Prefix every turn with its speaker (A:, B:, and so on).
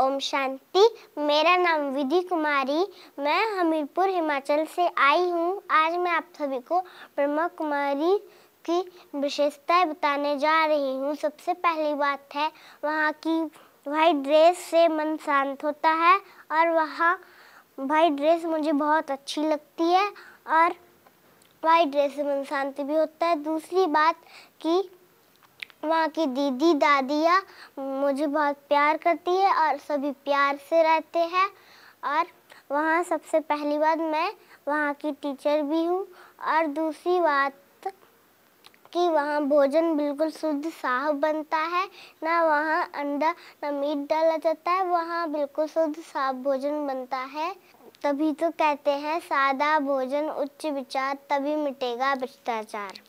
A: ओम शांति मेरा नाम विधि कुमारी मैं हमीरपुर हिमाचल से आई हूँ आज मैं आप सभी को ब्रह्मा कुमारी की विशेषताएं बताने जा रही हूँ सबसे पहली बात है वहाँ की वाइट ड्रेस से मन शांत होता है और वहाँ वाइट ड्रेस मुझे बहुत अच्छी लगती है और वाइट ड्रेस से मन शांति भी होता है दूसरी बात कि वहाँ की दीदी दादियाँ मुझे बहुत प्यार करती है और सभी प्यार से रहते हैं और वहाँ सबसे पहली बात मैं वहाँ की टीचर भी हूँ और दूसरी बात कि वहाँ भोजन बिल्कुल शुद्ध साफ बनता है ना वहाँ अंडा ना मीट डाला जाता है वहाँ बिल्कुल शुद्ध साफ भोजन बनता है तभी तो कहते हैं सादा भोजन उच्च विचार तभी मिटेगा भ्रष्टाचार